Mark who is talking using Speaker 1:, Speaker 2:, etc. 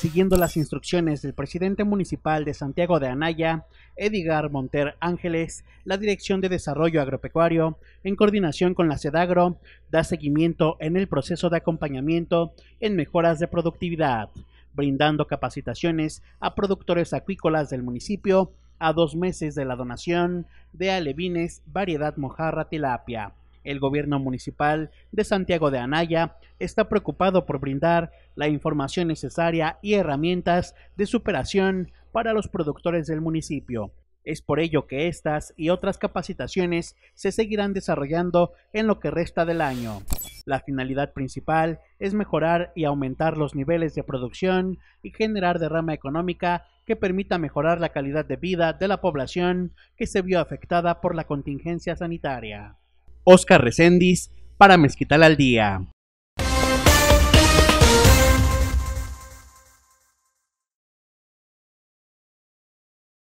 Speaker 1: siguiendo las instrucciones del presidente municipal de Santiago de Anaya, Edgar Monter Ángeles, la Dirección de Desarrollo Agropecuario, en coordinación con la SEDAGRO, da seguimiento en el proceso de acompañamiento en mejoras de productividad, brindando capacitaciones a productores acuícolas del municipio a dos meses de la donación de alevines variedad mojarra tilapia el gobierno municipal de Santiago de Anaya está preocupado por brindar la información necesaria y herramientas de superación para los productores del municipio. Es por ello que estas y otras capacitaciones se seguirán desarrollando en lo que resta del año. La finalidad principal es mejorar y aumentar los niveles de producción y generar derrama económica que permita mejorar la calidad de vida de la población que se vio afectada por la contingencia sanitaria. Oscar Reséndiz para Mezquital al Día.